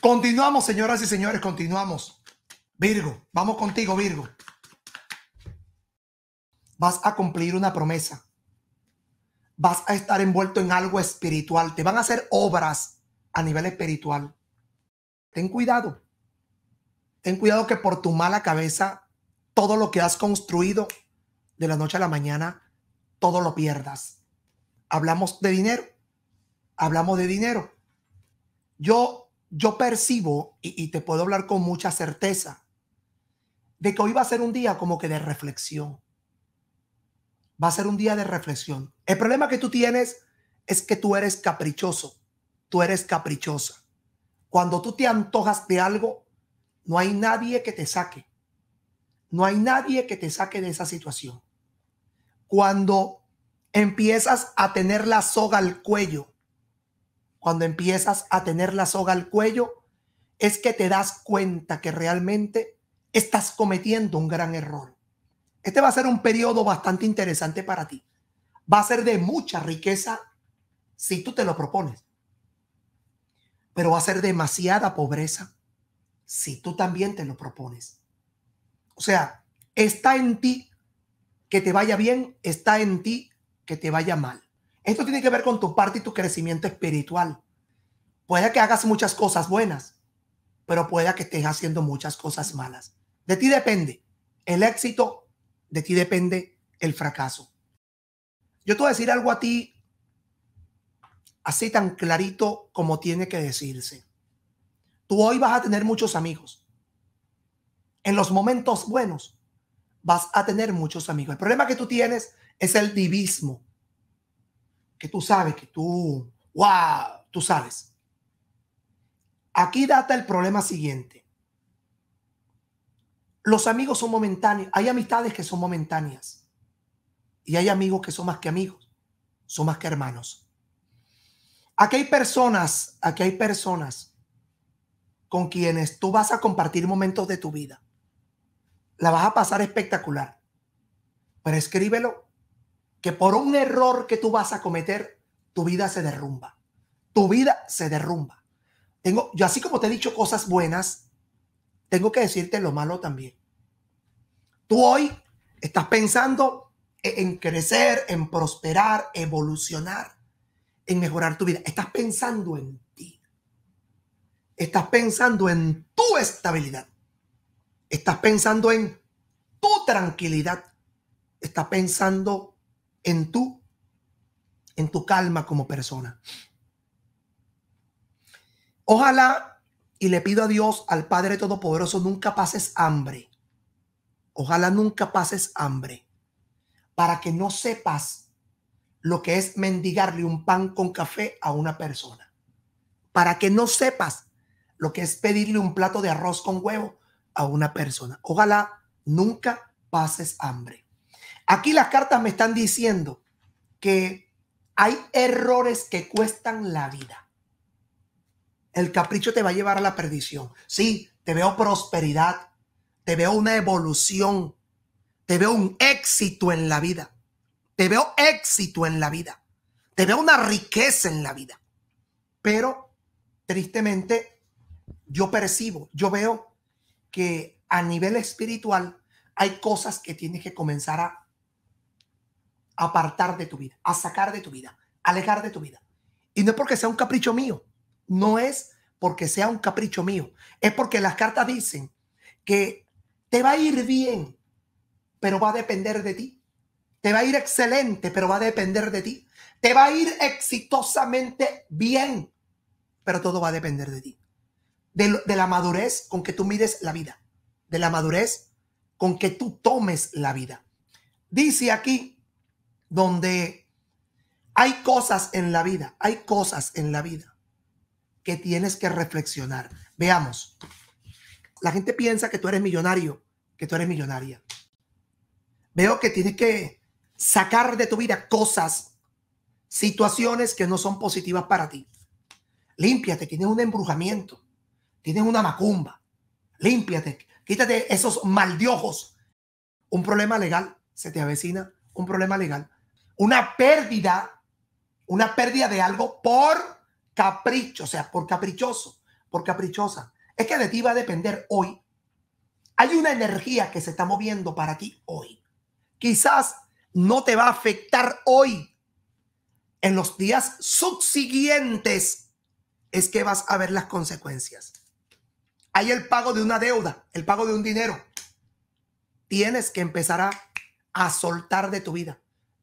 Continuamos, señoras y señores, continuamos. Virgo, vamos contigo, Virgo. Vas a cumplir una promesa. Vas a estar envuelto en algo espiritual. Te van a hacer obras a nivel espiritual. Ten cuidado. Ten cuidado que por tu mala cabeza, todo lo que has construido de la noche a la mañana, todo lo pierdas. Hablamos de dinero. Hablamos de dinero. Yo yo percibo, y, te puedo hablar con mucha certeza, de que hoy va a ser un día como que de reflexión. Va a ser un día de reflexión. El problema que tú tienes es que tú eres caprichoso, tú eres caprichosa. Cuando tú te antojas de algo, no hay nadie que te saque. No hay nadie que te saque de esa situación. Cuando empiezas a tener la soga al cuello cuando empiezas a tener la soga al cuello, es que te das cuenta que realmente estás cometiendo un gran error. Este va a ser un periodo bastante interesante para ti. Va a ser de mucha riqueza si tú te lo propones. Pero va a ser demasiada pobreza si tú también te lo propones. O sea, está en ti que te vaya bien, está en ti que te vaya mal. Esto tiene que ver con tu parte y tu crecimiento espiritual. Puede que hagas muchas cosas buenas, pero puede que estés haciendo muchas cosas malas. De ti depende el éxito, de ti depende el fracaso. Yo te voy a decir algo a ti así tan clarito como tiene que decirse. Tú hoy vas a tener muchos amigos. En los momentos buenos vas a tener muchos amigos. El problema que tú tienes es el divismo que tú sabes, que tú, wow, tú sabes. Aquí data el problema siguiente. Los amigos son momentáneos. Hay amistades que son momentáneas. Y hay amigos que son más que amigos, son más que hermanos. Aquí hay personas, aquí hay personas con quienes tú vas a compartir momentos de tu vida. La vas a pasar espectacular. Pero escríbelo que por un error que tú vas a cometer, tu vida se derrumba. Tu vida se derrumba. Tengo, yo así como te he dicho cosas buenas, tengo que decirte lo malo también. Tú hoy estás pensando e-, en crecer, en prosperar, evolucionar, en mejorar tu vida. Estás pensando en ti. Estás pensando en tu estabilidad. Estás pensando en tu tranquilidad. Estás pensando en tu, en tu calma como persona. Ojalá, y le pido a Dios, al Padre Todopoderoso, nunca pases hambre. Ojalá nunca pases hambre para que no sepas lo que es mendigarle un pan con café a una persona. Para que no sepas lo que es pedirle un plato de arroz con huevo a una persona. Ojalá nunca pases hambre. Aquí las cartas me están diciendo que hay errores que cuestan la vida. El capricho te va a llevar a la perdición. Sí, te veo prosperidad, te veo una evolución, te veo un éxito en la vida, te veo éxito en la vida, te veo una riqueza en la vida. Pero, tristemente, yo percibo, yo veo que a nivel espiritual hay cosas que tienes que comenzar a apartar de tu vida, a sacar de tu vida, alejar de tu vida. Y no es porque sea un capricho mío, no es porque sea un capricho mío, es porque las cartas dicen que te va a ir bien, pero va a depender de ti. Te va a ir excelente, pero va a depender de ti. Te va a ir exitosamente bien, pero todo va a depender de ti. De, de, la madurez con que tú mides la vida. De la madurez con que tú tomes la vida. Dice aquí donde hay cosas en la vida, hay cosas en la vida que tienes que reflexionar. Veamos, la gente piensa que tú eres millonario, que tú eres millonaria. Veo que tienes que sacar de tu vida cosas, situaciones que no son positivas para ti. Límpiate, tienes un embrujamiento, tienes una macumba. Límpiate, quítate esos maldiojos. Un problema legal se te avecina, un problema legal una pérdida, una pérdida de algo por capricho, o sea, por caprichoso, por caprichosa. Es que de ti va a depender hoy. Hay una energía que se está moviendo para ti hoy. Quizás no te va a afectar hoy. En los días subsiguientes es que vas a ver las consecuencias. Hay el pago de una deuda, el pago de un dinero. Tienes que empezar a, a soltar de tu vida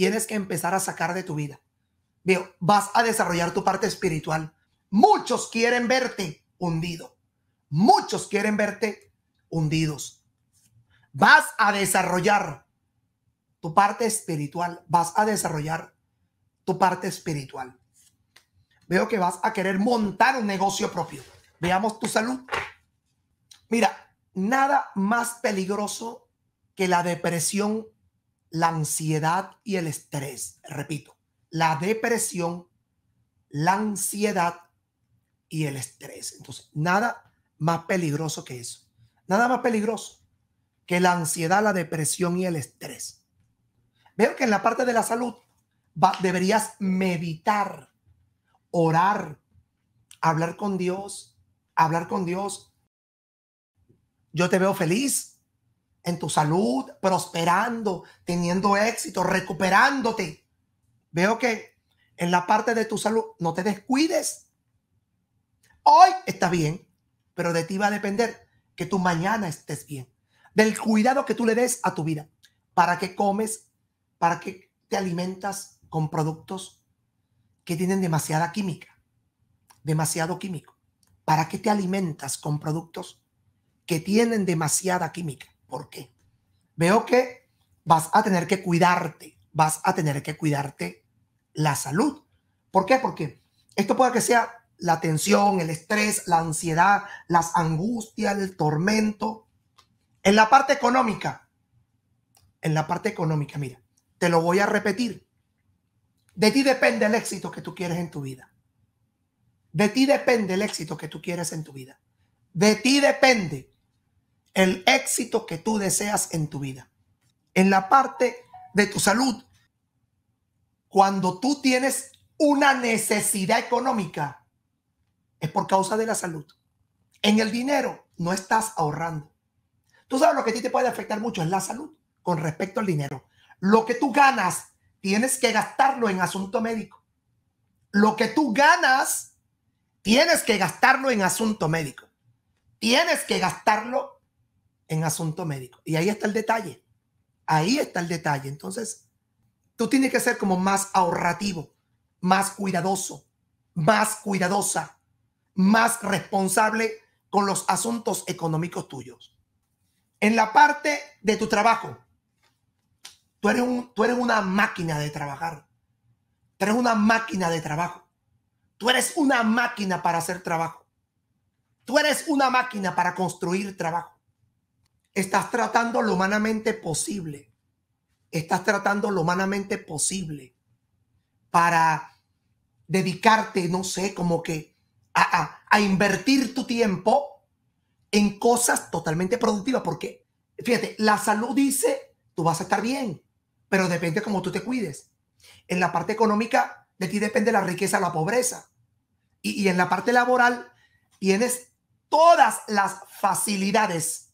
tienes que empezar a sacar de tu vida. Veo, vas a desarrollar tu parte espiritual. Muchos quieren verte hundido. Muchos quieren verte hundidos. Vas a desarrollar tu parte espiritual. Vas a desarrollar tu parte espiritual. Veo que vas a querer montar un negocio propio. Veamos tu salud. Mira, nada más peligroso que la depresión la ansiedad y el estrés. Repito, la depresión, la ansiedad y el estrés. Entonces, nada más peligroso que eso. Nada más peligroso que la ansiedad, la depresión y el estrés. Veo que en la parte de la salud deberías meditar, orar, hablar con Dios, hablar con Dios. Yo te veo feliz, en tu salud, prosperando, teniendo éxito, recuperándote. Veo que en la parte de tu salud no te descuides. Hoy está bien, pero de ti va a depender que tu mañana estés bien, del cuidado que tú le des a tu vida, para que comes, para que te alimentas con productos que tienen demasiada química, demasiado químico. ¿Para qué te alimentas con productos que tienen demasiada química? ¿Por qué? Veo que vas a tener que cuidarte, vas a tener que cuidarte la salud. ¿Por qué? Porque esto puede que sea la tensión, el estrés, la ansiedad, las angustias, el tormento. En la parte económica, en la parte económica, mira, te lo voy a repetir. De ti depende el éxito que tú quieres en tu vida. De ti depende el éxito que tú quieres en tu vida. De ti depende el éxito que tú deseas en tu vida. En la parte de tu salud, cuando tú tienes una necesidad económica, es por causa de la salud. En el dinero no estás ahorrando. Tú sabes lo que a ti te puede afectar mucho es la salud con respecto al dinero. Lo que tú ganas, tienes que gastarlo en asunto médico. Lo que tú ganas, tienes que gastarlo en asunto médico. Tienes que gastarlo en asunto médico. Y ahí está el detalle. Ahí está el detalle. Entonces, tú tienes que ser como más ahorrativo, más cuidadoso, más cuidadosa, más responsable con los asuntos económicos tuyos. En la parte de tu trabajo, tú eres, un, tú eres una máquina de trabajar. Tú eres una máquina de trabajo. Tú eres una máquina para hacer trabajo. Tú eres una máquina para construir trabajo. Estás tratando lo humanamente posible. Estás tratando lo humanamente posible para dedicarte, no sé, como que a, invertir tu tiempo en cosas totalmente productivas. Porque, fíjate, la salud dice, tú vas a estar bien, pero depende cómo tú te cuides. En la parte económica, de ti depende la riqueza la pobreza. Y, y en la parte laboral, tienes todas las facilidades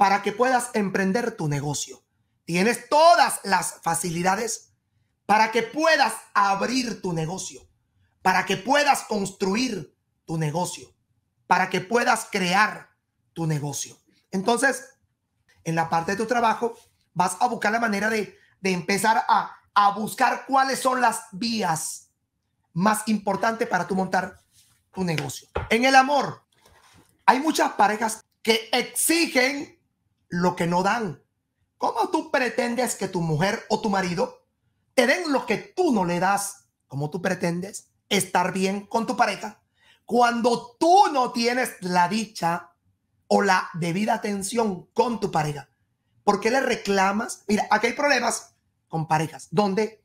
para que puedas emprender tu negocio. Tienes todas las facilidades para que puedas abrir tu negocio, para que puedas construir tu negocio, para que puedas crear tu negocio. Entonces, en la parte de tu trabajo, vas a buscar la manera de, empezar a, a buscar cuáles son las vías más importantes para tu montar tu negocio. En el amor, hay muchas parejas que exigen lo que no dan. ¿Cómo tú pretendes que tu mujer o tu marido te den lo que tú no le das? ¿Cómo tú pretendes estar bien con tu pareja cuando tú no tienes la dicha o la debida atención con tu pareja? ¿Por qué le reclamas? Mira, aquí hay problemas con parejas donde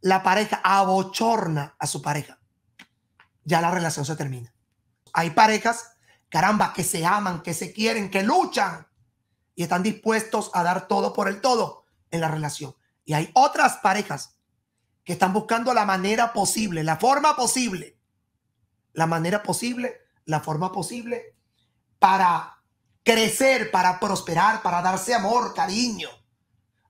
la pareja abochorna a su pareja. Ya la relación se termina. Hay parejas, caramba, que se aman, que se quieren, que luchan, y están dispuestos a dar todo por el todo en la relación. Y hay otras parejas que están buscando la manera posible, la forma posible, la manera posible, la forma posible para crecer, para prosperar, para darse amor, cariño,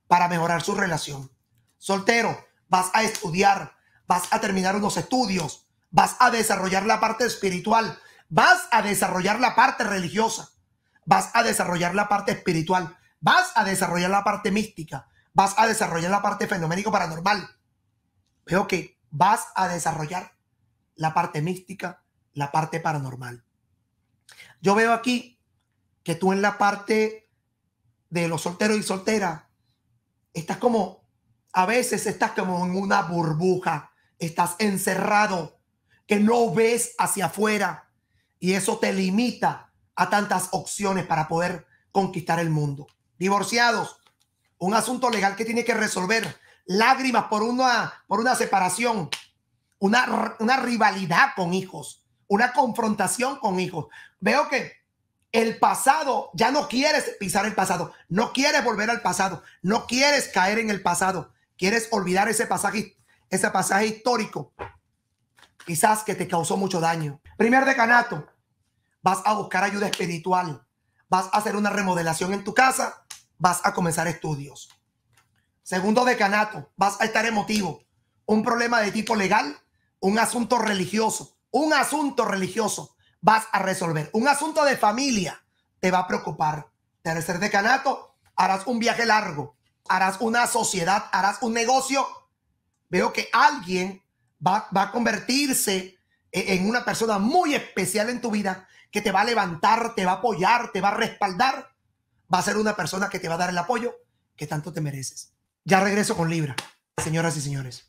para mejorar su relación. Soltero, vas a estudiar, vas a terminar unos estudios, vas a desarrollar la parte espiritual, vas a desarrollar la parte religiosa, vas a desarrollar la parte espiritual, vas a desarrollar la parte mística, vas a desarrollar la parte fenoménico paranormal. Veo que vas a desarrollar la parte mística, la parte paranormal. Yo veo aquí que tú en la parte de los solteros y solteras estás como, a veces estás como en una burbuja, estás encerrado, que no ves hacia afuera y eso te limita a tantas opciones para poder conquistar el mundo. Divorciados, un asunto legal que tiene que resolver, lágrimas por una, por una separación, una, una rivalidad con hijos, una confrontación con hijos. Veo que el pasado, ya no quieres pisar el pasado, no quieres volver al pasado, no quieres caer en el pasado, quieres olvidar ese pasaje, ese pasaje histórico, quizás que te causó mucho daño. Primer decanato, vas a buscar ayuda espiritual, vas a hacer una remodelación en tu casa, vas a comenzar estudios. Segundo decanato, vas a estar emotivo. Un problema de tipo legal, un asunto religioso, un asunto religioso vas a resolver. Un asunto de familia te va a preocupar. Tercer decanato, harás un viaje largo, harás una sociedad, harás un negocio. Veo que alguien va, va a convertirse e-, en una persona muy especial en tu vida que te va a levantar, te va a apoyar, te va a respaldar, va a ser una persona que te va a dar el apoyo que tanto te mereces. Ya regreso con Libra, señoras y señores.